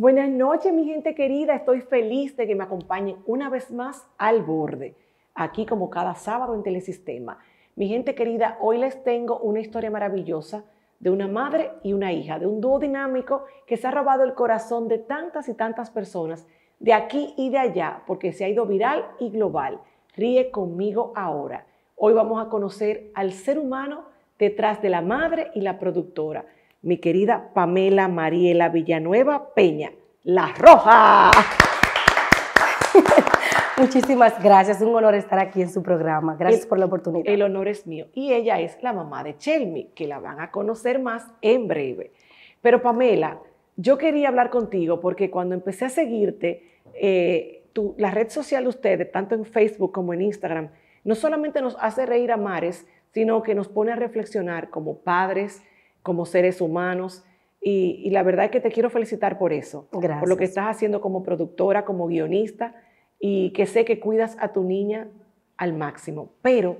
Buenas noches, mi gente querida. Estoy feliz de que me acompañen una vez más al borde, aquí como cada sábado en Telesistema. Mi gente querida, hoy les tengo una historia maravillosa de una madre y una hija, de un dúo dinámico que se ha robado el corazón de tantas y tantas personas de aquí y de allá, porque se ha ido viral y global. Ríe conmigo ahora. Hoy vamos a conocer al ser humano detrás de la madre y la productora mi querida Pamela Mariela Villanueva Peña, La Roja. Muchísimas gracias, un honor estar aquí en su programa. Gracias por la oportunidad. El honor es mío. Y ella es la mamá de Chelmi, que la van a conocer más en breve. Pero Pamela, yo quería hablar contigo porque cuando empecé a seguirte, eh, la red social de ustedes, tanto en Facebook como en Instagram, no solamente nos hace reír a mares, sino que nos pone a reflexionar como padres, como seres humanos. Y, la verdad es que te quiero felicitar por eso, por lo que estás haciendo como productora, como guionista, y que sé que cuidas a tu niña al máximo. Pero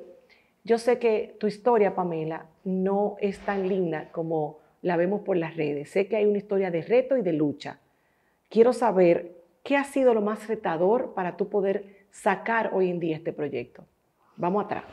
yo sé que tu historia, Pamela, no es tan linda como la vemos por las redes. Sé que hay una historia de reto y de lucha. Quiero saber qué ha sido lo más retador para tú poder sacar hoy en día este proyecto. Vamos atrás.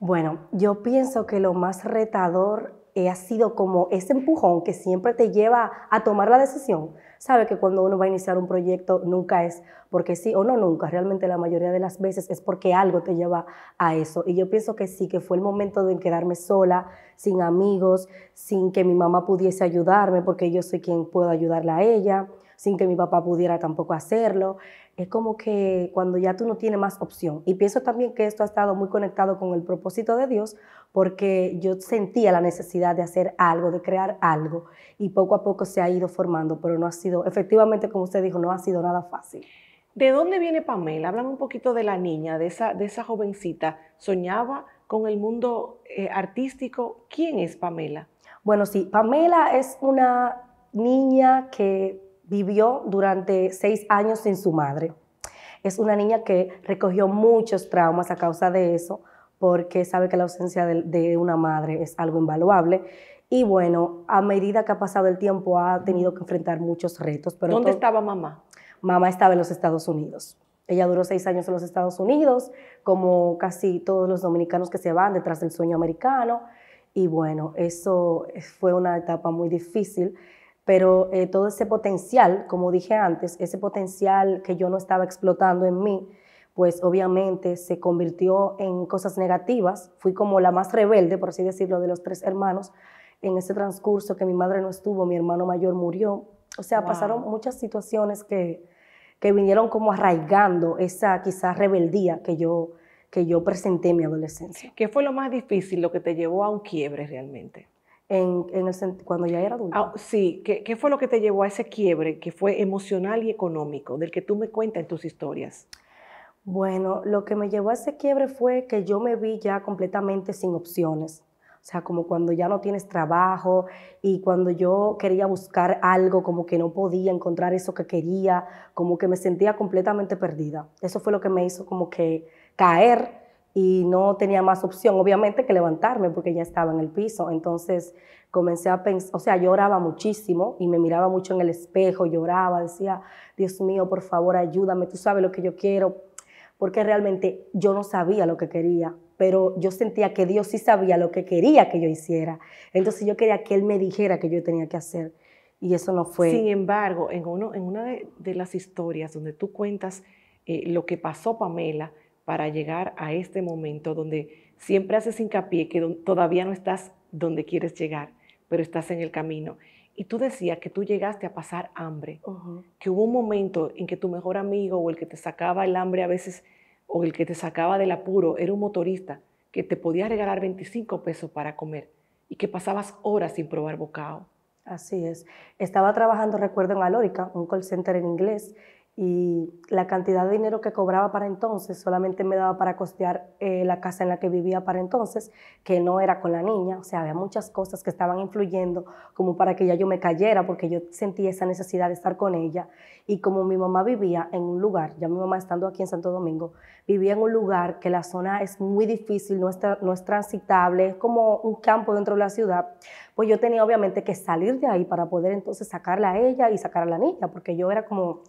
Bueno, yo pienso que lo más retador eh, ha sido como ese empujón que siempre te lleva a tomar la decisión. Sabe que cuando uno va a iniciar un proyecto nunca es porque sí o no, nunca. Realmente la mayoría de las veces es porque algo te lleva a eso. Y yo pienso que sí, que fue el momento de quedarme sola, sin amigos, sin que mi mamá pudiese ayudarme, porque yo soy quien puedo ayudarla a ella, sin que mi papá pudiera tampoco hacerlo es como que cuando ya tú no tienes más opción. Y pienso también que esto ha estado muy conectado con el propósito de Dios, porque yo sentía la necesidad de hacer algo, de crear algo, y poco a poco se ha ido formando, pero no ha sido, efectivamente, como usted dijo, no ha sido nada fácil. ¿De dónde viene Pamela? Hablan un poquito de la niña, de esa, de esa jovencita. ¿Soñaba con el mundo eh, artístico? ¿Quién es Pamela? Bueno, sí, Pamela es una niña que vivió durante seis años sin su madre. Es una niña que recogió muchos traumas a causa de eso, porque sabe que la ausencia de, una madre es algo invaluable. Y bueno, a medida que ha pasado el tiempo ha tenido que enfrentar muchos retos. Pero ¿Dónde estaba mamá? Mamá estaba en los Estados Unidos. Ella duró seis años en los Estados Unidos, como casi todos los dominicanos que se van detrás del sueño americano. Y bueno, eso fue una etapa muy difícil pero eh, todo ese potencial, como dije antes, ese potencial que yo no estaba explotando en mí, pues obviamente se convirtió en cosas negativas. Fui como la más rebelde, por así decirlo, de los tres hermanos. En ese transcurso que mi madre no estuvo, mi hermano mayor murió. O sea, pasaron muchas situaciones que, que, vinieron como arraigando esa quizás rebeldía que yo, que yo presenté en mi adolescencia. ¿Qué fue lo más difícil, lo que te llevó a un quiebre realmente? cuando ya era adulta. Ah, sí, ¿Qué, ¿Qué, fue lo que te llevó a ese quiebre que fue emocional y económico, del que tú me cuentas en tus historias? Bueno, lo que me llevó a ese quiebre fue que yo me vi ya completamente sin opciones. O sea, como cuando ya no tienes trabajo y cuando yo quería buscar algo, como que no podía encontrar eso que quería, como que me sentía completamente perdida. Eso fue lo que me hizo como que caer y no tenía más opción, obviamente, que levantarme porque ya estaba en el piso. Entonces comencé a pensar, o sea, lloraba muchísimo y me miraba mucho en el espejo, lloraba, decía, Dios mío, por favor, ayúdame, tú sabes lo que yo quiero, porque realmente yo no sabía lo que quería, pero yo sentía que Dios sí sabía lo que quería que yo hiciera. Entonces yo quería que Él me dijera que yo tenía que hacer. Y eso no fue. Sin embargo, en, uno, en una de, las historias donde tú cuentas eh, lo que pasó, Pamela, para llegar a este momento donde siempre haces hincapié que todavía no estás donde quieres llegar, pero estás en el camino. Y tú decías que tú llegaste a pasar hambre, que hubo un momento en que tu mejor amigo o el que te sacaba el hambre a veces, o el que te sacaba del apuro, era un motorista que te podía regalar 25 pesos para comer y que pasabas horas sin probar bocado. Así es. Estaba trabajando, recuerdo, en Alórica, un call center en inglés, y la cantidad de dinero que cobraba para entonces solamente me daba para costear eh, la casa en la que vivía para entonces, que no era con la niña, o sea, había muchas cosas que estaban influyendo como para que ya yo me cayera, porque yo sentía esa necesidad de estar con ella. Y como mi mamá vivía en un lugar, ya mi mamá estando aquí en Santo Domingo, vivía en un lugar que la zona es muy difícil, no no es transitable, es como un campo dentro de la ciudad, pues yo tenía obviamente que salir de ahí para poder entonces sacarla a ella y sacar a la niña, porque yo era como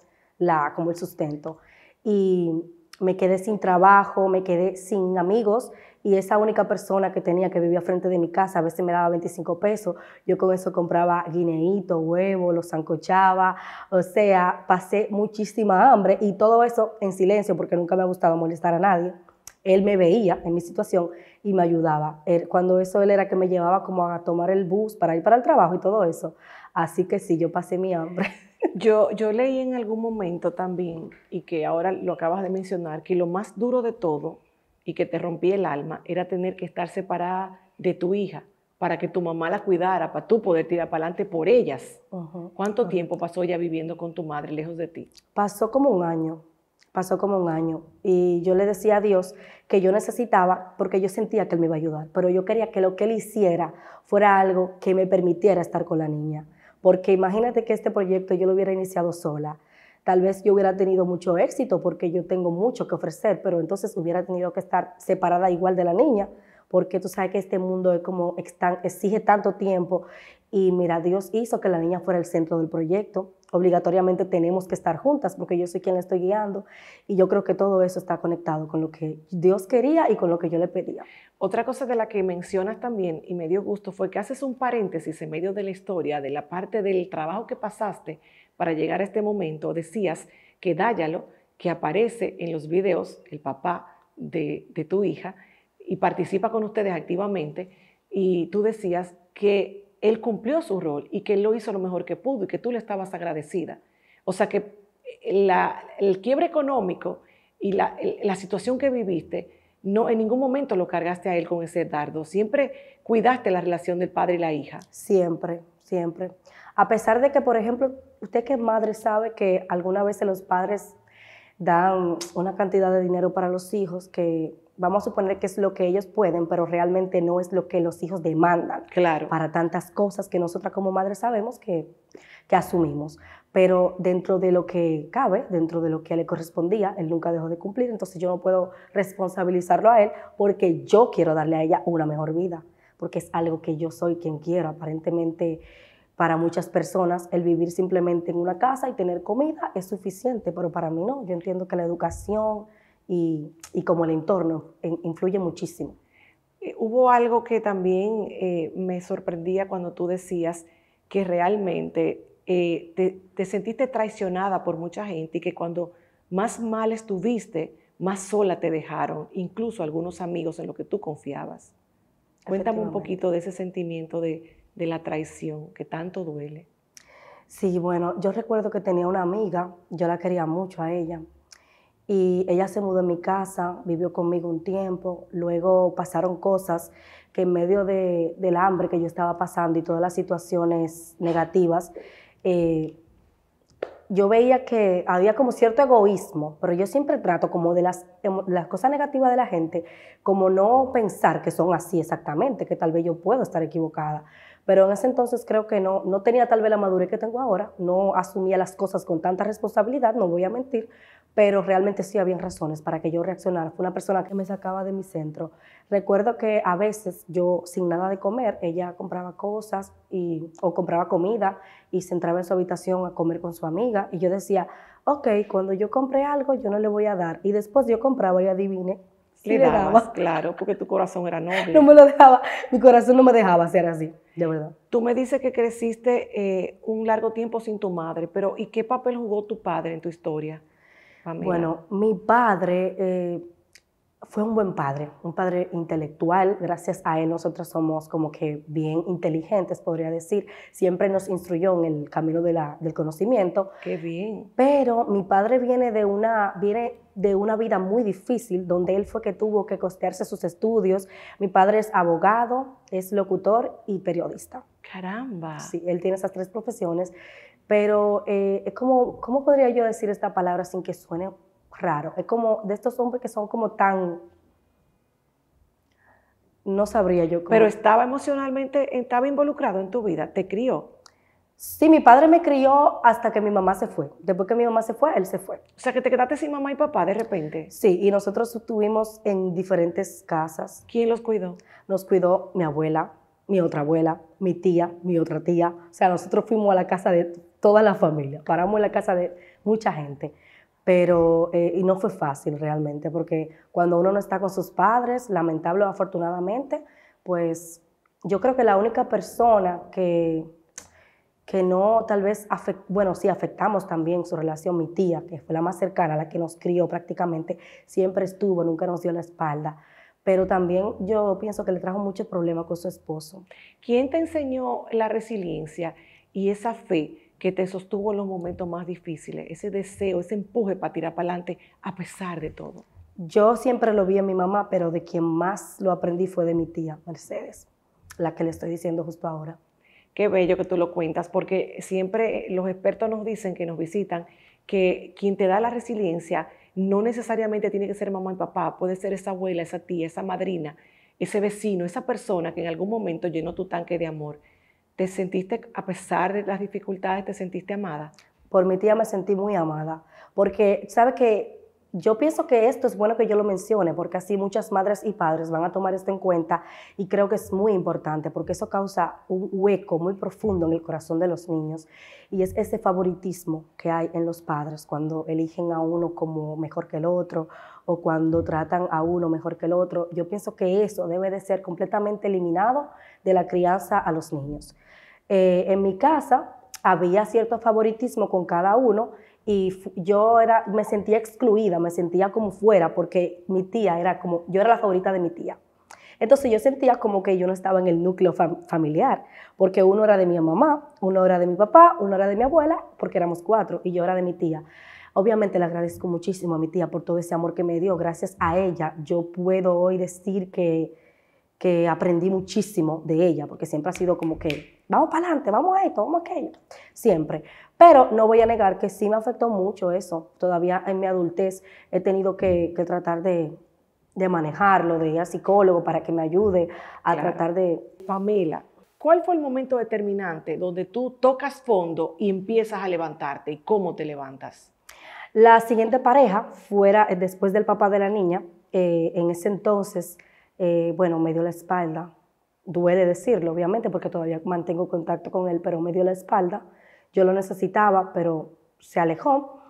como el sustento. Y me quedé sin trabajo, me quedé sin amigos y esa única persona que tenía que vivía frente de mi casa a veces me daba 25 pesos. Yo con eso compraba guineíto, huevo, los zancochaba, o sea, pasé muchísima hambre y todo eso en silencio porque nunca me ha gustado molestar a nadie. Él me veía en mi situación y me ayudaba. cuando eso él era que me llevaba como a tomar el bus para ir para el trabajo y todo eso. Así que sí, yo pasé mi hambre. Yo, leí en algún momento también, y que ahora lo acabas de mencionar, que lo más duro de todo y que te rompía el alma era tener que estar separada de tu hija para que tu mamá la cuidara, para tú poder tirar para adelante por ellas. ¿Cuánto tiempo pasó ya viviendo con tu madre lejos de ti? Pasó como un año, pasó como un año. Y yo le decía a Dios que yo necesitaba, porque yo sentía que él me iba a ayudar, pero yo quería que lo que él hiciera fuera algo que me permitiera estar con la niña porque imagínate que este proyecto yo lo hubiera iniciado sola. Tal vez yo hubiera tenido mucho éxito porque yo tengo mucho que ofrecer, pero entonces hubiera tenido que estar separada igual de la niña, porque tú sabes que este mundo es como exige tanto tiempo y mira, Dios hizo que la niña fuera el centro del proyecto. Obligatoriamente tenemos que estar juntas porque yo soy quien la estoy guiando y yo creo que todo eso está conectado con lo que Dios quería y con lo que yo le pedía. Otra cosa de la que mencionas también y me dio gusto fue que haces un paréntesis en medio de la historia, de la parte del trabajo que pasaste para llegar a este momento. Decías que Dáyalo, que aparece en los videos, el papá de, tu hija, y participa con ustedes activamente, y tú decías que él cumplió su rol y que él lo hizo lo mejor que pudo y que tú le estabas agradecida. O sea que eh, el quiebre económico y la, la situación que viviste no en ningún momento lo cargaste a él con ese dardo. Siempre cuidaste la relación del padre y la hija. Siempre, siempre. A pesar de que, por ejemplo, usted que es madre sabe que alguna vez los padres dan una cantidad de dinero para los hijos que vamos a suponer que es lo que ellos pueden, pero realmente no es lo que los hijos demandan. Claro. Para tantas cosas que nosotras como madres sabemos que, que asumimos pero dentro de lo que cabe, dentro de lo que le correspondía, él nunca dejó de cumplir, entonces yo no puedo responsabilizarlo a él porque yo quiero darle a ella una mejor vida, porque es algo que yo soy quien quiero. Aparentemente, para muchas personas, el vivir simplemente en una casa y tener comida es suficiente, pero para mí no. Yo entiendo que la educación y, como el entorno influye muchísimo. Eh, hubo algo que también eh, me sorprendía cuando tú decías que realmente eh, te, sentiste traicionada por mucha gente y que cuando más mal estuviste, más sola te dejaron, incluso algunos amigos en los que tú confiabas. Cuéntame un poquito de ese sentimiento de, la traición que tanto duele. Sí, bueno, yo recuerdo que tenía una amiga, yo la quería mucho a ella, y ella se mudó a mi casa, vivió conmigo un tiempo, luego pasaron cosas que en medio del hambre que yo estaba pasando y todas las situaciones negativas, eh, yo veía que había como cierto egoísmo, pero yo siempre trato como de las, em, las cosas negativas de la gente, como no pensar que son así exactamente, que tal vez yo puedo estar equivocada. Pero en ese entonces creo que no, no tenía tal vez la madurez que tengo ahora, no asumía las cosas con tanta responsabilidad, no voy a mentir, pero realmente sí había razones para que yo reaccionara. Fue una persona que me sacaba de mi centro. Recuerdo que a veces yo, sin nada de comer, ella compraba cosas y, o compraba comida y se entraba en su habitación a comer con su amiga y yo decía, ok, cuando yo compré algo yo no le voy a dar. Y después yo compraba y adivine. Sí le, daba. Claro, porque tu corazón era noble. No me lo dejaba, mi corazón no me dejaba ser así, de mm. verdad. Tú me dices que creciste eh, un largo tiempo sin tu madre, pero ¿y qué papel jugó tu padre en tu historia? Bueno, mi padre eh, fue un buen padre, un padre intelectual. Gracias a él nosotros somos como que bien inteligentes, podría decir. Siempre nos instruyó en el camino de la, del conocimiento. Qué bien. Pero mi padre viene de una, viene de una vida muy difícil, donde él fue que tuvo que costearse sus estudios. Mi padre es abogado, es locutor y periodista. Caramba. Sí, él tiene esas tres profesiones pero eh, es como, ¿cómo podría yo decir esta palabra sin que suene raro? Es como de estos hombres que son como tan... No sabría yo cómo. Pero estaba emocionalmente, estaba involucrado en tu vida, te crió. Sí, mi padre me crió hasta que mi mamá se fue. Después que mi mamá se fue, él se fue. O sea, que te quedaste sin mamá y papá de repente. Sí, y nosotros estuvimos en diferentes casas. ¿Quién los cuidó? Nos cuidó mi abuela, mi otra abuela, mi tía, mi otra tía. O sea, nosotros fuimos a la casa de toda la familia, paramos en la casa de mucha gente. Pero, eh, y no fue fácil realmente, porque cuando uno no está con sus padres, lamentable o afortunadamente, pues yo creo que la única persona que, que no tal vez, bueno, sí afectamos también su relación, mi tía, que fue la más cercana, la que nos crió prácticamente, siempre estuvo, nunca nos dio la espalda, pero también yo pienso que le trajo muchos problemas con su esposo. ¿Quién te enseñó la resiliencia y esa fe que te sostuvo en los momentos más difíciles, ese deseo, ese empuje para tirar para adelante a pesar de todo. Yo siempre lo vi en mi mamá, pero de quien más lo aprendí fue de mi tía, Mercedes, la que le estoy diciendo justo ahora. Qué bello que tú lo cuentas, porque siempre los expertos nos dicen que nos visitan que quien te da la resiliencia no necesariamente tiene que ser mamá y papá, puede ser esa abuela, esa tía, esa madrina, ese vecino, esa persona que en algún momento llenó tu tanque de amor ¿Te sentiste, a pesar de las dificultades, te sentiste amada? Por mi tía me sentí muy amada, porque sabe que yo pienso que esto es bueno que yo lo mencione, porque así muchas madres y padres van a tomar esto en cuenta y creo que es muy importante, porque eso causa un hueco muy profundo en el corazón de los niños y es ese favoritismo que hay en los padres cuando eligen a uno como mejor que el otro o cuando tratan a uno mejor que el otro. Yo pienso que eso debe de ser completamente eliminado de la crianza a los niños. Eh, en mi casa había cierto favoritismo con cada uno y yo era, me sentía excluida, me sentía como fuera, porque mi tía era como, yo era la favorita de mi tía. Entonces yo sentía como que yo no estaba en el núcleo familiar, porque uno era de mi mamá, uno era de mi papá, uno era de mi abuela, porque éramos cuatro, y yo era de mi tía. Obviamente le agradezco muchísimo a mi tía por todo ese amor que me dio. Gracias a ella yo puedo hoy decir que, que aprendí muchísimo de ella, porque siempre ha sido como que, vamos para adelante, vamos a esto, vamos a aquello, siempre. Pero no voy a negar que sí me afectó mucho eso. Todavía en mi adultez he tenido que, tratar de, de, manejarlo, de ir a psicólogo para que me ayude a tratar de... Pamela, ¿cuál fue el momento determinante donde tú tocas fondo y empiezas a levantarte? ¿Y cómo te levantas? La siguiente pareja fuera eh, después del papá de la niña. Eh, en ese entonces eh, bueno, me dio la espalda. Duele decirlo, obviamente, porque todavía mantengo contacto con él, pero me dio la espalda. Yo lo necesitaba, pero se alejó,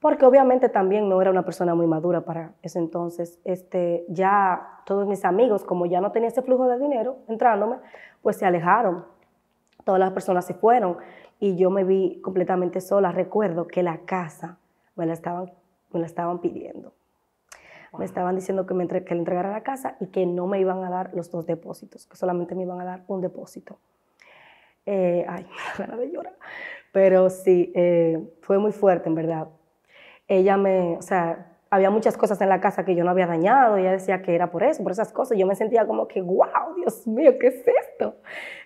porque obviamente también no era una persona muy madura para ese entonces. Este, ya todos mis amigos, como ya no tenía ese flujo de dinero entrándome, pues se alejaron. Todas las personas se fueron y yo me vi completamente sola. Recuerdo que la casa estaban, me la estaban pidiendo me estaban diciendo que, me le entregara la casa y que no me iban a dar los dos depósitos, que solamente me iban a dar un depósito. Eh, ay, me da ganas de llorar. Pero sí, eh, fue muy fuerte, en verdad. Ella me, o sea, había muchas cosas en la casa que yo no había dañado, ella decía que era por eso, por esas cosas. Yo me sentía como que, wow, Dios mío, ¿qué es esto?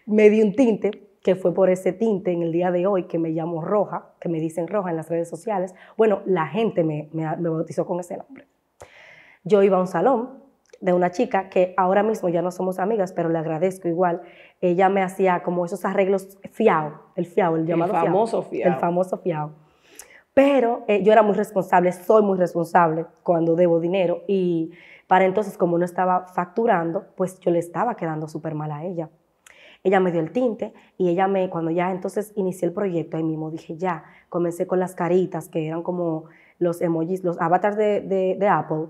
Me di un tinte, que fue por ese tinte en el día de hoy que me llamo Roja, que me dicen Roja en las redes sociales. Bueno, la gente me, me bautizó con ese nombre. Yo iba a un salón de una chica que ahora mismo ya no somos amigas, pero le agradezco igual. Ella me hacía como esos arreglos fiao, el fiao, el llamado el famoso fiao, El famoso fiao. Pero eh, yo era muy responsable, soy muy responsable cuando debo dinero y para entonces como no estaba facturando, pues yo le estaba quedando súper mal a ella. Ella me dio el tinte y ella me, cuando ya entonces inicié el proyecto, ahí mismo dije ya, comencé con las caritas que eran como los emojis, los avatars de Apple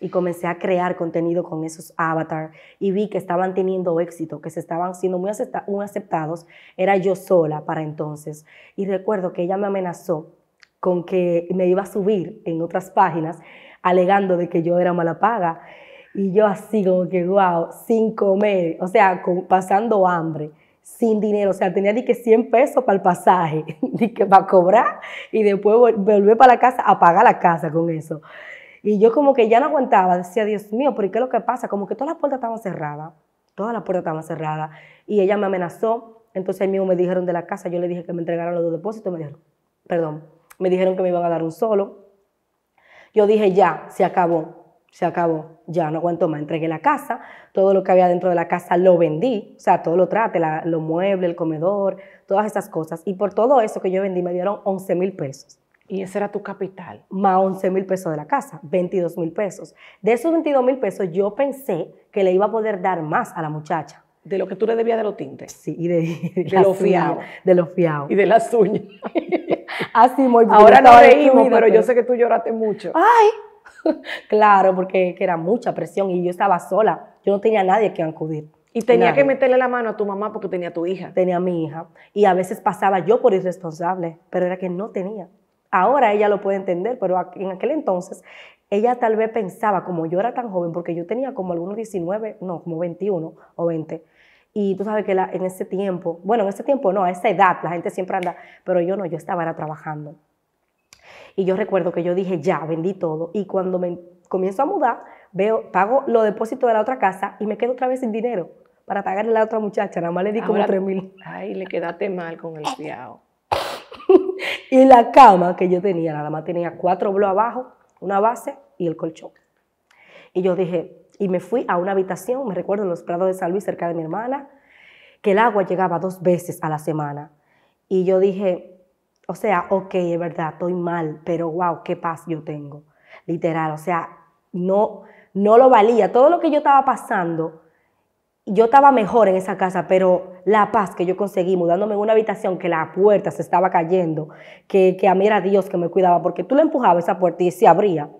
y comencé a crear contenido con esos avatar y vi que estaban teniendo éxito, que se estaban siendo muy, aceptados, era yo sola para entonces. Y recuerdo que ella me amenazó con que me iba a subir en otras páginas alegando de que yo era mala paga. Y yo así como que, wow, sin comer, o sea, pasando hambre, sin dinero, o sea, tenía ni que 100 pesos para el pasaje, ni que para cobrar y después volver para la casa, a pagar la casa con eso. Y yo como que ya no aguantaba, decía, Dios mío, ¿por qué es lo que pasa? Como que todas las puertas estaban cerradas, todas las puertas estaban cerradas. Y ella me amenazó, entonces a mismo me dijeron de la casa, yo le dije que me entregaran los dos depósitos, me dijeron, perdón, me dijeron que me iban a dar un solo. Yo dije, ya, se acabó, se acabó, ya no aguanto más, entregué la casa, todo lo que había dentro de la casa lo vendí, o sea, todo lo trate, los muebles, el comedor, todas esas cosas. Y por todo eso que yo vendí me dieron 11 mil pesos. Y ese era tu capital. Más 11 mil pesos de la casa, 22 mil pesos. De esos 22 mil pesos yo pensé que le iba a poder dar más a la muchacha. De lo que tú le debías de los tintes. Sí, y de, los de De los fiados. Y de las uñas. Así, muy Ahora no reímos, pero yo sé que tú lloraste mucho. ¡Ay! claro, porque era mucha presión y yo estaba sola. Yo no tenía nadie que acudir. Y tenía que meterle la mano a tu mamá porque tenía tu hija. Tenía a mi hija. Y a veces pasaba yo por irresponsable, pero era que no tenía. Ahora ella lo puede entender, pero en aquel entonces ella tal vez pensaba, como yo era tan joven, porque yo tenía como algunos 19, no, como 21 o 20. Y tú sabes que en ese tiempo, bueno, en ese tiempo no, a esa edad la gente siempre anda, pero yo no, yo estaba era trabajando. Y yo recuerdo que yo dije, ya, vendí todo. Y cuando me comienzo a mudar, veo, pago los depósitos de la otra casa y me quedo otra vez sin dinero para pagarle a la otra muchacha. Nada más le di como 3 mil. Ay, le quedaste mal con el fiado y la cama que yo tenía, nada más tenía cuatro bloques abajo, una base y el colchón. Y yo dije, y me fui a una habitación, me recuerdo en los Prados de San Luis, cerca de mi hermana, que el agua llegaba dos veces a la semana. Y yo dije, o sea, ok, es verdad, estoy mal, pero wow, qué paz yo tengo. Literal, o sea, no, no lo valía. Todo lo que yo estaba pasando yo estaba mejor en esa casa, pero la paz que yo conseguí mudándome en una habitación que la puerta se estaba cayendo, que, a mí era Dios que me cuidaba, porque tú le empujabas esa puerta y se abría.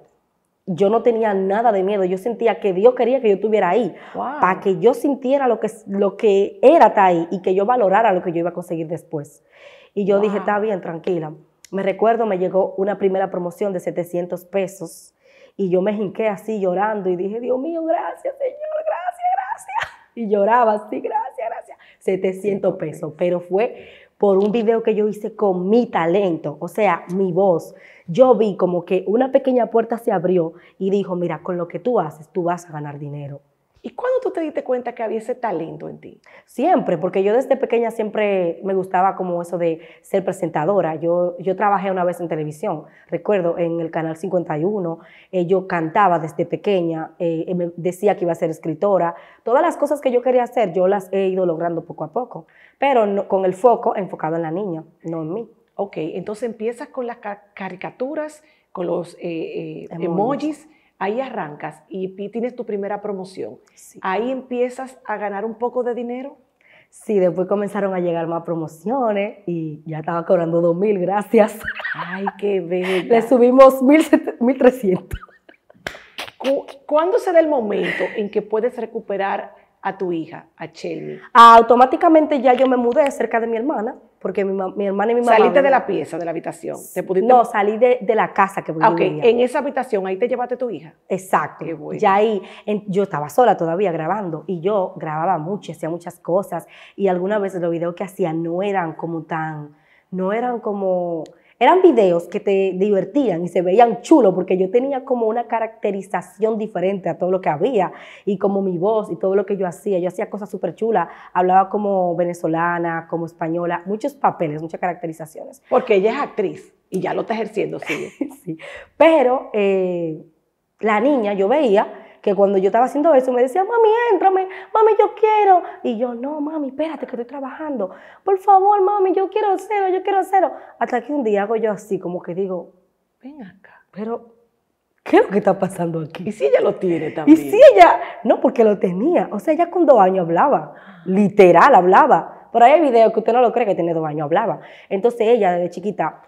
Yo no tenía nada de miedo, yo sentía que Dios quería que yo estuviera ahí, para que yo sintiera lo que, era estar ahí y que yo valorara lo que yo iba a conseguir después. Y yo dije, está bien, tranquila. Me recuerdo, me llegó una primera promoción de 700 pesos y yo me jinqué así llorando y dije, Dios mío, gracias, Señor, gracias, gracias y lloraba, sí, gracias, gracias, 700 pesos, pero fue por un video que yo hice con mi talento, o sea, mi voz. Yo vi como que una pequeña puerta se abrió y dijo, mira, con lo que tú haces, tú vas a ganar dinero. ¿Y cuándo tú te diste cuenta que había ese talento en ti? Siempre, porque yo desde pequeña siempre me gustaba como eso de ser presentadora. Yo, yo trabajé una vez en televisión, recuerdo, en el Canal 51. Eh, yo cantaba desde pequeña, eh, eh, me decía que iba a ser escritora. Todas las cosas que yo quería hacer, yo las he ido logrando poco a poco, pero con el foco enfocado en la niña, no en mí. Ok, entonces empiezas con las caricaturas, con los emojis ahí arrancas y tienes tu primera promoción. Ahí empiezas a ganar un poco de dinero. Sí, después comenzaron a llegar más promociones y ya estaba cobrando mil. gracias. Ay, qué bello. Le subimos 1.300. ¿Cuándo será el momento en que puedes recuperar a tu hija, a Chelmi. Ah, automáticamente ya yo me mudé cerca de mi hermana, porque mi, hermana y mi mamá... Saliste de la pieza, de la habitación. No, salí de, la casa que voy Ok, en esa habitación, ahí te llevaste tu hija. Exacto. Qué bueno. Ya ahí, yo estaba sola todavía grabando, y yo grababa mucho, hacía muchas cosas, y algunas veces los videos que hacía no eran como tan... No eran como eran videos que te divertían y se veían chulos porque yo tenía como una caracterización diferente a todo lo que había y como mi voz y todo lo que yo hacía. Yo hacía cosas súper chulas, hablaba como venezolana, como española, muchos papeles, muchas caracterizaciones. Porque ella es actriz y ya lo está ejerciendo, sí. sí. Pero eh, la niña yo veía que cuando yo estaba haciendo eso me decía, mami, entrame, mami, yo quiero. Y yo, no, mami, espérate que estoy trabajando. Por favor, mami, yo quiero cero, yo quiero cero. Hasta que un día hago yo así, como que digo, ven acá, pero ¿qué es lo que está pasando aquí? Y si ella lo tiene también. Y si ella, no, porque lo tenía. O sea, ella con dos años hablaba, literal hablaba. Por ahí hay videos que usted no lo cree que tiene dos años hablaba. Entonces ella desde chiquita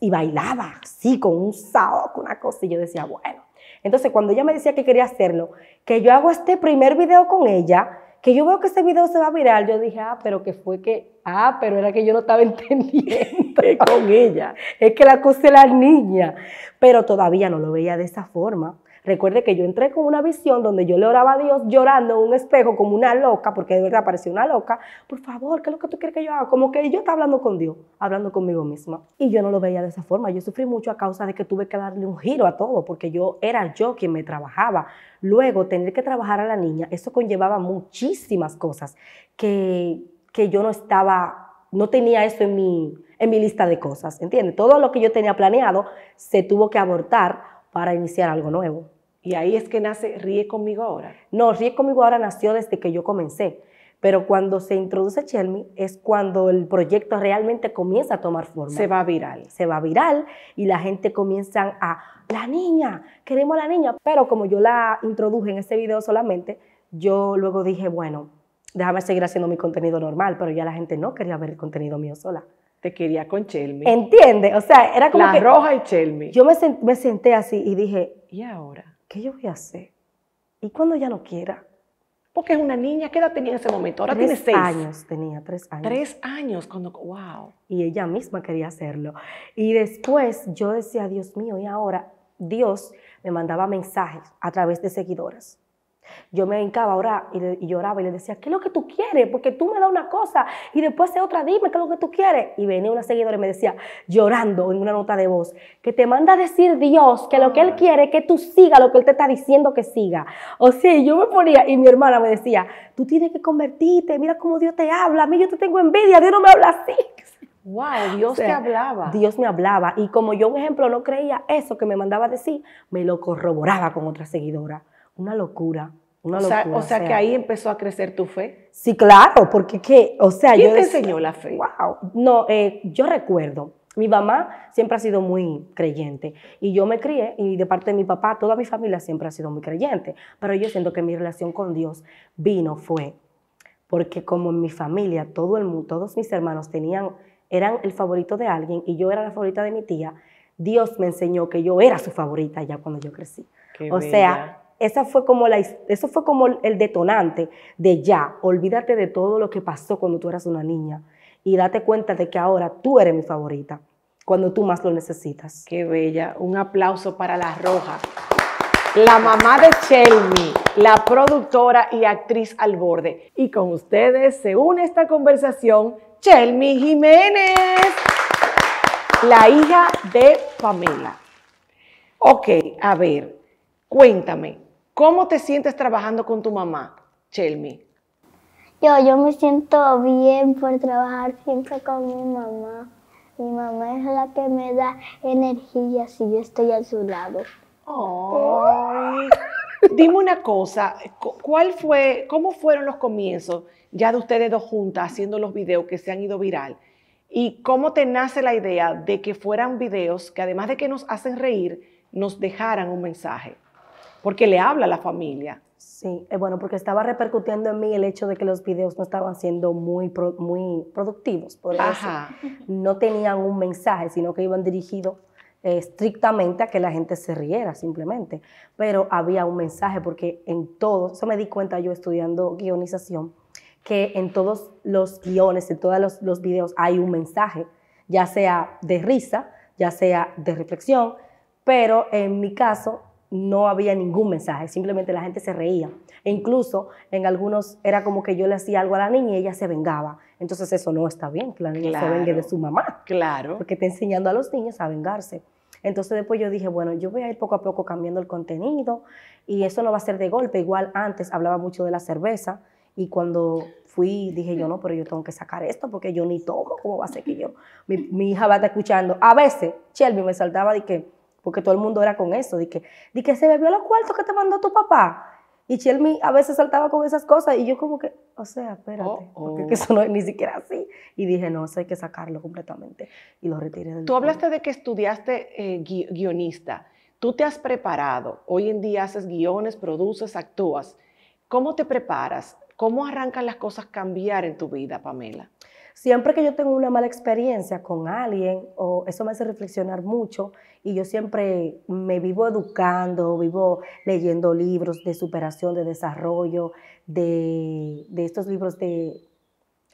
y bailaba sí con un con una cosa. Y yo decía, bueno, entonces, cuando ella me decía que quería hacerlo, que yo hago este primer video con ella, que yo veo que ese video se va a viral, yo dije, ah, pero que fue que, ah, pero era que yo no estaba entendiendo con ella, es que la cosa la niña, pero todavía no lo veía de esa forma. Recuerde que yo entré con una visión donde yo le oraba a Dios llorando en un espejo como una loca, porque de verdad parecía una loca. Por favor, ¿qué es lo que tú quieres que yo haga? Como que yo estaba hablando con Dios, hablando conmigo misma. Y yo no lo veía de esa forma. Yo sufrí mucho a causa de que tuve que darle un giro a todo, porque yo era yo quien me trabajaba. Luego, tener que trabajar a la niña, eso conllevaba muchísimas cosas que, yo no estaba, no tenía eso en mi, en mi lista de cosas, ¿entiendes? Todo lo que yo tenía planeado se tuvo que abortar para iniciar algo nuevo. Y ahí es que nace Ríe conmigo ahora. No, Ríe conmigo ahora nació desde que yo comencé. Pero cuando se introduce Chelmi es cuando el proyecto realmente comienza a tomar forma. Se va viral. Se va viral y la gente comienza a, la niña, queremos a la niña. Pero como yo la introduje en ese video solamente, yo luego dije, bueno, déjame seguir haciendo mi contenido normal, pero ya la gente no quería ver el contenido mío sola. Te quería con Chelmi. Entiende, O sea, era como La Roja y Chelmi. Yo me, me senté así y dije, ¿y ahora? ¿qué yo voy a hacer? Y cuando ya no quiera. Porque es una niña, ¿qué edad tenía en ese momento? Ahora tiene seis. años tenía, tres años. Tres años cuando, wow. Y ella misma quería hacerlo. Y después yo decía, Dios mío, y ahora Dios me mandaba mensajes a través de seguidoras. Yo me hincaba ahora y, lloraba y le decía, ¿qué es lo que tú quieres? Porque tú me das una cosa y después hace otra, dime, ¿qué es lo que tú quieres? Y venía una seguidora y me decía, llorando en una nota de voz, que te manda a decir Dios que lo que Él ah. quiere, que tú sigas lo que Él te está diciendo que siga. O sea, yo me ponía y mi hermana me decía, tú tienes que convertirte, mira cómo Dios te habla, a mí yo te tengo envidia, Dios no me habla así. Wow, Dios te hablaba. Dios me hablaba. Y como yo, un ejemplo, no creía eso que me mandaba a decir, me lo corroboraba con otra seguidora una locura. Una o, sea, o, sea, que ahí empezó a crecer tu fe. Sí, claro, porque qué, o sea, ¿Quién yo te enseñó la fe? Wow. No, eh, yo recuerdo, mi mamá siempre ha sido muy creyente y yo me crié y de parte de mi papá, toda mi familia siempre ha sido muy creyente, pero yo siento que mi relación con Dios vino fue porque como en mi familia todo el mundo, todos mis hermanos tenían eran el favorito de alguien y yo era la favorita de mi tía, Dios me enseñó que yo era su favorita ya cuando yo crecí. o sea, esa fue como la, eso fue como el detonante de ya, olvídate de todo lo que pasó cuando tú eras una niña y date cuenta de que ahora tú eres mi favorita, cuando tú más lo necesitas. Qué bella, un aplauso para la roja. La mamá de Chelmi, la productora y actriz al borde. Y con ustedes se une esta conversación Chelmi Jiménez, la hija de Pamela. Ok, a ver, Cuéntame, ¿cómo te sientes trabajando con tu mamá, Chelmi? Yo, yo me siento bien por trabajar siempre con mi mamá. Mi mamá es la que me da energía si yo estoy a su lado. Dime una cosa, ¿cuál fue, ¿cómo fueron los comienzos ya de ustedes dos juntas haciendo los videos que se han ido viral? ¿Y cómo te nace la idea de que fueran videos que además de que nos hacen reír, nos dejaran un mensaje? porque le habla a la familia. Sí, eh, bueno, porque estaba repercutiendo en mí el hecho de que los videos no estaban siendo muy, muy productivos, por eso no tenían un mensaje, sino que iban dirigidos eh, estrictamente a que la gente se riera simplemente, pero había un mensaje porque en todo, eso me di cuenta yo estudiando guionización, que en todos los guiones, en todos los videos hay un mensaje, ya sea de risa, ya sea de reflexión, pero en mi caso no había ningún mensaje, simplemente la gente se reía. E incluso en algunos era como que yo le hacía algo a la niña y ella se vengaba. Entonces eso no está bien, que la niña se vengue de su mamá. Claro. Porque está enseñando a los niños a vengarse. Entonces después yo dije, bueno, yo voy a ir poco a poco cambiando el contenido y eso no va a ser de golpe. Igual antes hablaba mucho de la cerveza y cuando fui dije yo, no, pero yo tengo que sacar esto porque yo ni tomo, ¿cómo va a ser que yo? Mi, hija va a estar escuchando. A veces, Shelby me saltaba de que porque todo el mundo era con eso, de que, que se bebió los cuartos que te mandó tu papá. Y Chelmi a veces saltaba con esas cosas y yo como que, o sea, espérate, porque oh, oh. eso no es ni siquiera así. Y dije, no, eso hay que sacarlo completamente y lo retiré. Tú hablaste de que estudiaste eh, guionista. Tú te has preparado. Hoy en día haces guiones, produces, actúas. ¿Cómo te preparas? ¿Cómo arrancan las cosas cambiar en tu vida, Pamela? Siempre que yo tengo una mala experiencia con alguien, o eso me hace reflexionar mucho y yo siempre me vivo educando, vivo leyendo libros de superación, de desarrollo, de, estos libros de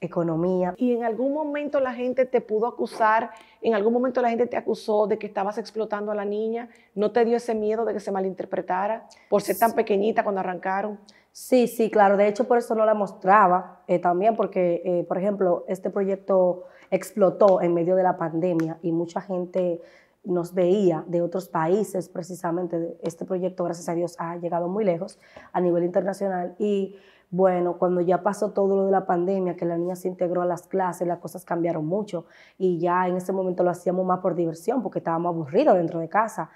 economía. ¿Y en algún momento la gente te pudo acusar, en algún momento la gente te acusó de que estabas explotando a la niña? ¿No te dio ese miedo de que se malinterpretara por ser tan pequeñita cuando arrancaron? Sí, sí, claro. De hecho, por eso no la mostraba eh, también, porque, eh, por ejemplo, este proyecto explotó en medio de la pandemia y mucha gente nos veía de otros países, precisamente este proyecto, gracias a Dios, ha llegado muy lejos a nivel internacional y bueno, cuando ya pasó todo lo de la pandemia, que la niña se integró a las clases, las cosas cambiaron mucho y ya en ese momento lo hacíamos más por diversión porque estábamos aburridos dentro de casa.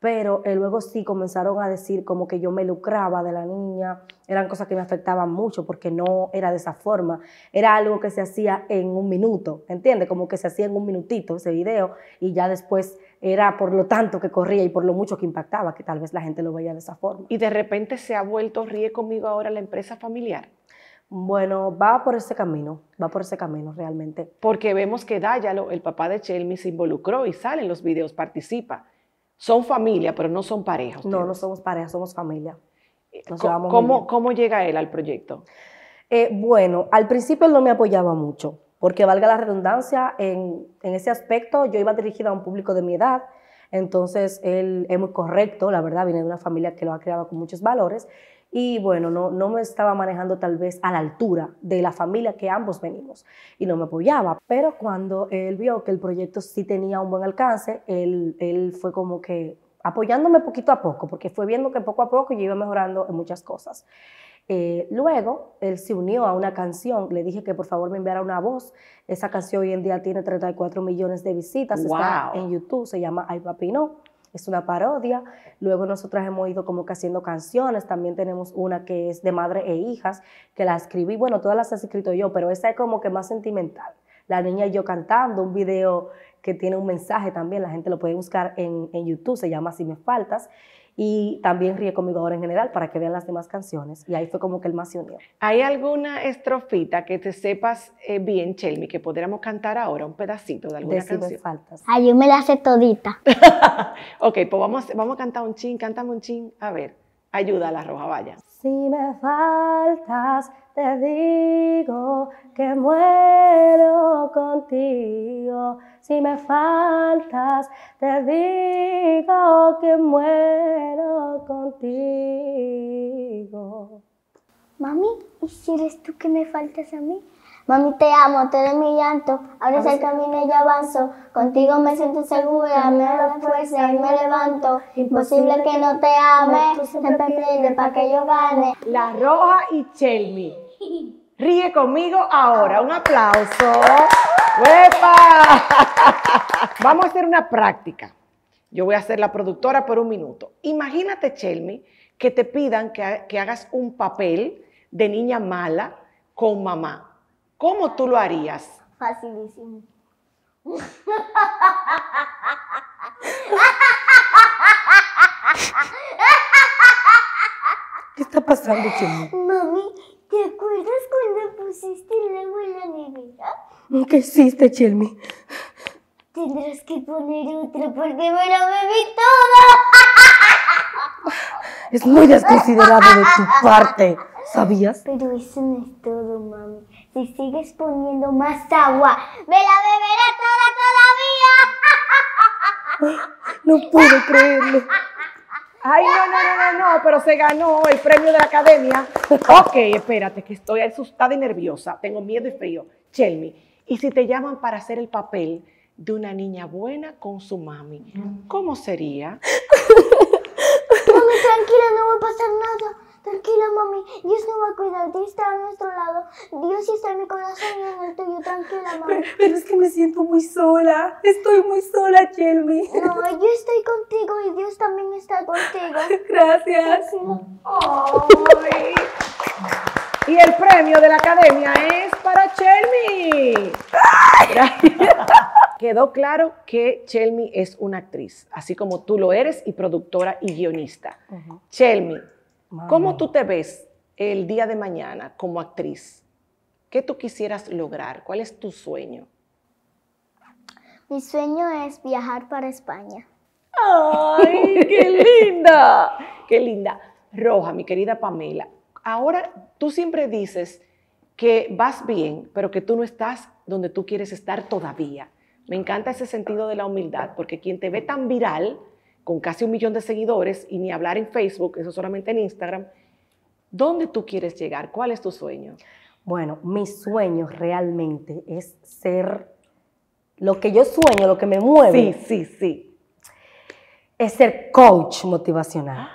Pero eh, luego sí comenzaron a decir como que yo me lucraba de la niña, eran cosas que me afectaban mucho porque no era de esa forma, era algo que se hacía en un minuto, ¿entiendes? Como que se hacía en un minutito ese video y ya después era por lo tanto que corría y por lo mucho que impactaba, que tal vez la gente lo veía de esa forma. ¿Y de repente se ha vuelto ríe conmigo ahora la empresa familiar? Bueno, va por ese camino, va por ese camino realmente. Porque vemos que Dayalo, el papá de Chelmi, se involucró y sale en los videos, participa. Son familia, pero no son pareja. No, no somos pareja, somos familia. ¿Cómo, ¿cómo llega él al proyecto? Eh, bueno, al principio él no me apoyaba mucho porque valga la redundancia, en, ese aspecto yo iba dirigida a un público de mi edad, entonces él es muy correcto, la verdad, viene de una familia que lo ha creado con muchos valores y bueno, no, no me estaba manejando tal vez a la altura de la familia que ambos venimos y no me apoyaba, pero cuando él vio que el proyecto sí tenía un buen alcance, él, él fue como que apoyándome poquito a poco, porque fue viendo que poco a poco yo iba mejorando en muchas cosas. Eh, luego, él se unió a una canción, le dije que por favor me enviara una voz. Esa canción hoy en día tiene 34 millones de visitas, está en YouTube, se llama Ay Papi No, es una parodia. Luego nosotras hemos ido como que haciendo canciones, también tenemos una que es de madre e hijas, que la escribí, bueno, todas las he escrito yo, pero esa es como que más sentimental. La niña y yo cantando, un video que tiene un mensaje también, la gente lo puede buscar en, en YouTube, se llama Si me faltas y también ríe conmigo ahora en general para que vean las demás canciones. Y ahí fue como que él más se unió. ¿Hay alguna estrofita que te sepas eh, bien, Chelmi, que podríamos cantar ahora un pedacito de alguna canción? Me faltas. Ay, yo me la sé todita. ok, pues vamos, vamos a cantar un chin, cántame un chin. A ver, ayuda a la roja, vaya. Si me faltas, te digo que muero contigo. Si me faltas, te digo que muero contigo. Mami, ¿y si eres tú que me faltas a mí? Mami, te amo, te doy mi llanto, abres el camino y yo avanzo. Contigo me siento segura, me da fuerza y me levanto. Imposible que no te ame, siempre para que yo gane. La Roja y Chelmi. Ríe conmigo ahora, un aplauso. Vamos a hacer una práctica. Yo voy a ser la productora por un minuto. Imagínate, Chelmi, que te pidan que, que hagas un papel de niña mala con mamá. ¿Cómo tú lo harías? Facilísimo. ¿Qué está pasando, Chelmi? Mami, ¿Te acuerdas cuando pusiste el agua en la nevera? ¿Qué hiciste, Chelmi? Tendrás que poner otra porque me la bebí toda. Es muy desconsiderado de tu parte, ¿sabías? Pero eso no es todo, mami. Si sigues poniendo más agua, me la beberé toda todavía. No puedo creerlo. Ay, no, no, no, no, no, pero se ganó el premio de la academia. Ok, espérate, que estoy asustada y nerviosa, tengo miedo y frío. Chelmi, ¿y si te llaman para hacer el papel de una niña buena con su mami, mm. cómo sería? tranquila, no va a pasar nada. Tranquila, mami. Dios no va a cuidar. Dios está a nuestro lado. Dios está en mi corazón y en el tuyo. Tranquila, mami. Pero, es que me siento muy sola. Estoy muy sola, Chelmy. No, yo estoy contigo y Dios también está contigo. Gracias. y el premio de la academia es para Chelmy. Quedó claro que Chelmy es una actriz, así como tú lo eres y productora y guionista. Chelmi. ¿Cómo tú te ves el día de mañana como actriz? ¿Qué tú quisieras lograr? ¿Cuál es tu sueño? Mi sueño es viajar para España. ¡Ay, qué linda! ¡Qué linda! Roja, mi querida Pamela, ahora tú siempre dices que vas bien, pero que tú no estás donde tú quieres estar todavía. Me encanta ese sentido de la humildad, porque quien te ve tan viral, con casi un millón de seguidores y ni hablar en Facebook, eso solamente en Instagram. ¿Dónde tú quieres llegar? ¿Cuál es tu sueño? Bueno, mi sueño realmente es ser lo que yo sueño, lo que me mueve. Sí, sí, sí. Es ser coach motivacional.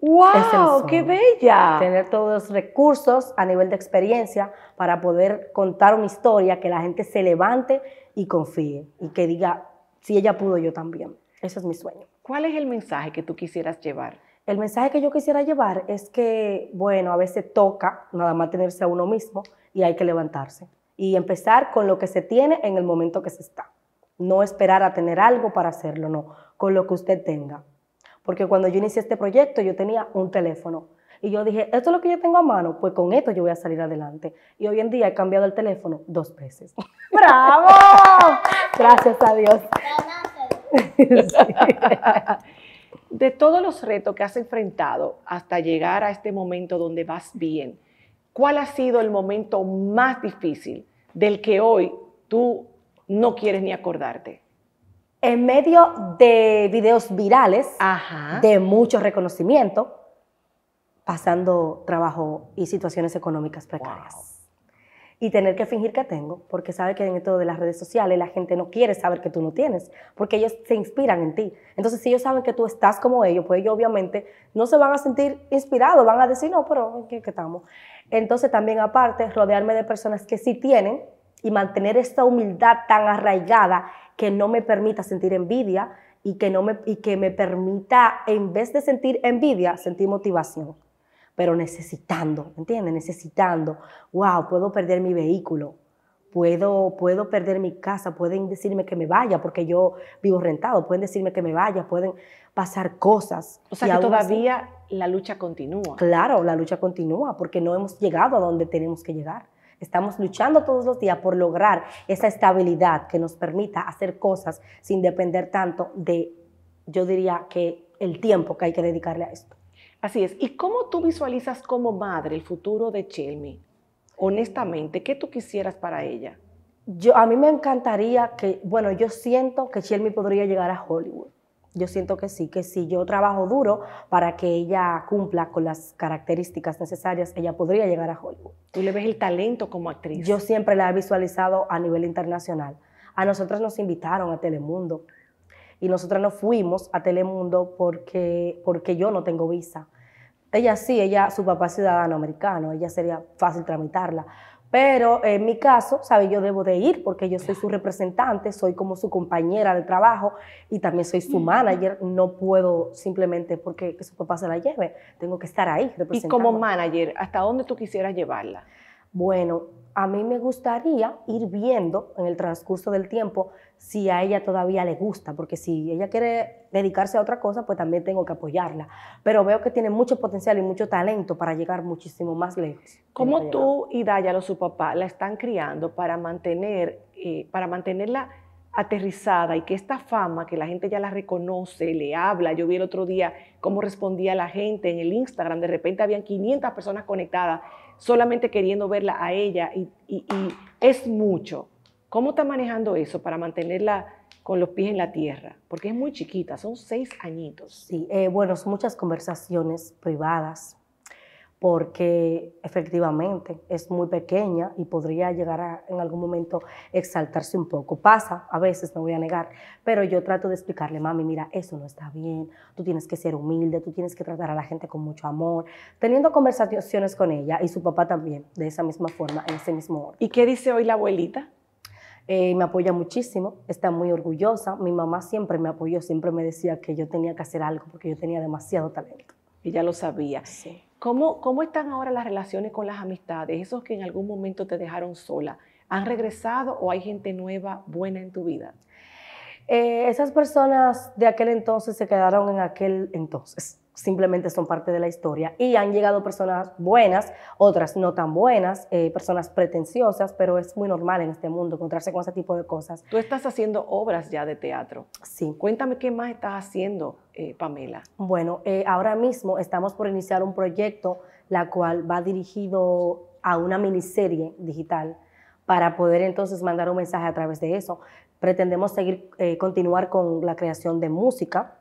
¡Wow! ¡Qué bella! Tener todos los recursos a nivel de experiencia para poder contar una historia que la gente se levante y confíe y que diga, si ella pudo, yo también. Ese es mi sueño. ¿Cuál es el mensaje que tú quisieras llevar? El mensaje que yo quisiera llevar es que, bueno, a veces toca nada más tenerse a uno mismo y hay que levantarse y empezar con lo que se tiene en el momento que se está. No esperar a tener algo para hacerlo, no, con lo que usted tenga. Porque cuando yo inicié este proyecto yo tenía un teléfono y yo dije, esto es lo que yo tengo a mano, pues con esto yo voy a salir adelante. Y hoy en día he cambiado el teléfono dos veces. ¡Bravo! Gracias a Dios. De todos los retos que has enfrentado hasta llegar a este momento donde vas bien, ¿cuál ha sido el momento más difícil del que hoy tú no quieres ni acordarte? En medio de videos virales, de mucho reconocimiento, pasando trabajo y situaciones económicas precarias y tener que fingir que tengo, porque sabe que en todo de las redes sociales la gente no quiere saber que tú no tienes, porque ellos se inspiran en ti. Entonces, si ellos saben que tú estás como ellos, pues ellos obviamente no se van a sentir inspirados, van a decir, no, pero ¿en qué, estamos? Entonces, también aparte, rodearme de personas que sí tienen y mantener esta humildad tan arraigada que no me permita sentir envidia y que, no me, y que me permita, en vez de sentir envidia, sentir motivación pero necesitando, ¿entiendes? Necesitando, wow, puedo perder mi vehículo, puedo, puedo perder mi casa, pueden decirme que me vaya porque yo vivo rentado, pueden decirme que me vaya, pueden pasar cosas. O sea, que todavía la lucha continúa. Claro, la lucha continúa porque no hemos llegado a donde tenemos que llegar. Estamos luchando todos los días por lograr esa estabilidad que nos permita hacer cosas sin depender tanto de, yo diría que el tiempo que hay que dedicarle a esto. Así es. ¿Y cómo tú visualizas como madre el futuro de Chelmi? Honestamente, ¿qué tú quisieras para ella? Yo, a mí me encantaría que, bueno, yo siento que Chelmi podría llegar a Hollywood. Yo siento que sí, que si yo trabajo duro para que ella cumpla con las características necesarias, ella podría llegar a Hollywood. ¿Tú le ves el talento como actriz? Yo siempre la he visualizado a nivel internacional. A nosotros nos invitaron a Telemundo y nosotras no fuimos a Telemundo porque, porque yo no tengo visa. Ella sí, ella, su papá es ciudadano americano, ella sería fácil tramitarla. Pero en mi caso, ¿sabe? Yo debo de ir porque yo soy su representante, soy como su compañera de trabajo y también soy su manager. No puedo simplemente porque su papá se la lleve. Tengo que estar ahí representando. Y como manager, ¿hasta dónde tú quisieras llevarla? Bueno, a mí me gustaría ir viendo en el transcurso del tiempo si a ella todavía le gusta, porque si ella quiere dedicarse a otra cosa, pues también tengo que apoyarla. Pero veo que tiene mucho potencial y mucho talento para llegar muchísimo más lejos. ¿Cómo tú y Dayalo, su papá, la están criando para, mantener, eh, para mantenerla aterrizada y que esta fama, que la gente ya la reconoce, le habla, yo vi el otro día cómo respondía la gente en el Instagram, de repente habían 500 personas conectadas solamente queriendo verla a ella y, es mucho. ¿Cómo está manejando eso para mantenerla con los pies en la tierra? Porque es muy chiquita, son seis añitos. Sí, eh, bueno, muchas conversaciones privadas, porque efectivamente es muy pequeña y podría llegar a en algún momento exaltarse un poco. Pasa, a veces no voy a negar, pero yo trato de explicarle, mami, mira, eso no está bien, tú tienes que ser humilde, tú tienes que tratar a la gente con mucho amor, teniendo conversaciones con ella y su papá también, de esa misma forma, en ese mismo orden. ¿Y qué dice hoy la abuelita? Eh, me apoya muchísimo, está muy orgullosa. Mi mamá siempre me apoyó, siempre me decía que yo tenía que hacer algo porque yo tenía demasiado talento. Y ya lo sabía. Sí. ¿Cómo, están ahora las relaciones con las amistades? Esos que en algún momento te dejaron sola, ¿han regresado o hay gente nueva, buena en tu vida? Eh, esas personas de aquel entonces se quedaron en aquel entonces simplemente son parte de la historia. Y han llegado personas buenas, otras no tan buenas, eh, personas pretenciosas, pero es muy normal en este mundo encontrarse con ese tipo de cosas. Tú estás haciendo obras ya de teatro. Sí. Cuéntame qué más estás haciendo, eh, Pamela. Bueno, eh, ahora mismo estamos por iniciar un proyecto la cual va dirigido a una miniserie digital para poder entonces mandar un mensaje a través de eso. Pretendemos seguir, continuar con la creación de música,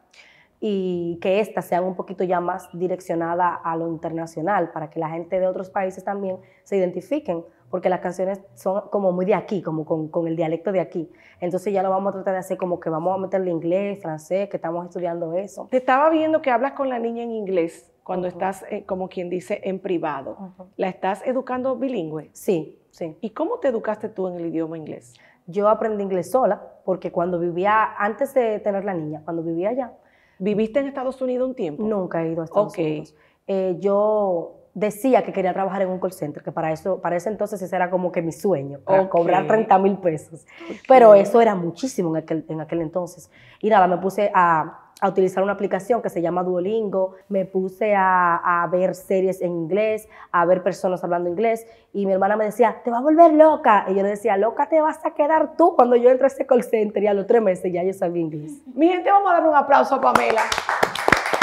y que ésta sea un poquito ya más direccionada a lo internacional, para que la gente de otros países también se identifiquen, porque las canciones son como muy de aquí, como con, con el dialecto de aquí. Entonces ya lo vamos a tratar de hacer como que vamos a meterle inglés, francés, que estamos estudiando eso. Te estaba viendo que hablas con la niña en inglés cuando estás, eh, como quien dice, en privado. ¿La estás educando bilingüe? Sí, sí. ¿Y cómo te educaste tú en el idioma inglés? Yo aprendí inglés sola, porque cuando vivía, antes de tener la niña, cuando vivía allá, ¿Viviste en Estados Unidos un tiempo? Nunca he ido a Estados Unidos. Ok. Eh, yo decía que quería trabajar en un call center, que para eso, para ese entonces ese era como que mi sueño, cobrar 30 mil pesos. Pero eso era muchísimo en aquel entonces. Y nada, me puse a a utilizar una aplicación que se llama Duolingo, me puse a, ver series en inglés, a ver personas hablando inglés y mi hermana me decía, te va a volver loca. Y yo le decía, loca te vas a quedar tú cuando yo entré a ese call center y a los tres meses ya yo sabía inglés. Mi gente, vamos a dar un aplauso a Pamela,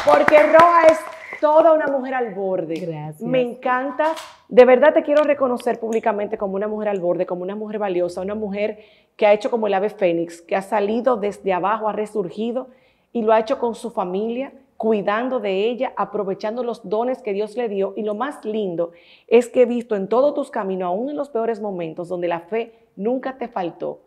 porque Roa es toda una mujer al borde. Gracias. Me encanta, de verdad te quiero reconocer públicamente como una mujer al borde, como una mujer valiosa, una mujer que ha hecho como el ave fénix, que ha salido desde abajo, ha resurgido y lo ha hecho con su familia, cuidando de ella, aprovechando los dones que Dios le dio. Y lo más lindo es que he visto en todos tus caminos, aún en los peores momentos, donde la fe nunca te faltó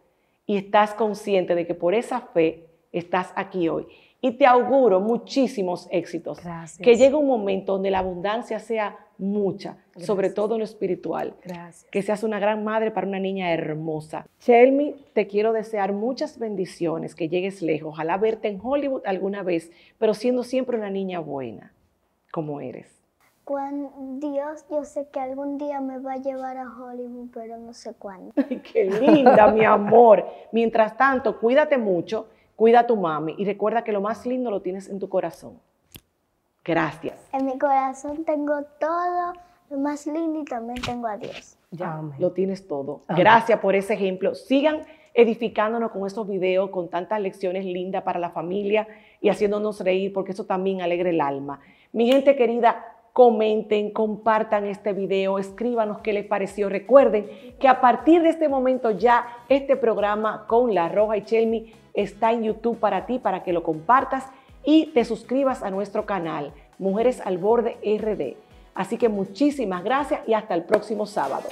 y estás consciente de que por esa fe estás aquí hoy. Y te auguro muchísimos éxitos. Que llegue un momento donde la abundancia sea mucha, sobre todo en lo espiritual. Gracias. Que seas una gran madre para una niña hermosa. Shelby, te quiero desear muchas bendiciones, que llegues lejos. Ojalá verte en Hollywood alguna vez, pero siendo siempre una niña buena, como eres. Cuando Dios, yo sé que algún día me va a llevar a Hollywood, pero no sé cuándo. qué linda, mi amor. Mientras tanto, cuídate mucho, cuida a tu mami y recuerda que lo más lindo lo tienes en tu corazón. Gracias. En mi corazón tengo todo lo más lindo y también tengo a Dios. Ya, lo tienes todo. Gracias por ese ejemplo. Sigan edificándonos con estos videos, con tantas lecciones lindas para la familia y haciéndonos reír, porque eso también alegra el alma. Mi gente querida, comenten, compartan este video, escríbanos qué les pareció. Recuerden que a partir de este momento ya este programa con La Roja y Chelmi está en YouTube para ti, para que lo compartas y te suscribas a nuestro canal Mujeres al Borde RD. Así que muchísimas gracias y hasta el próximo sábado.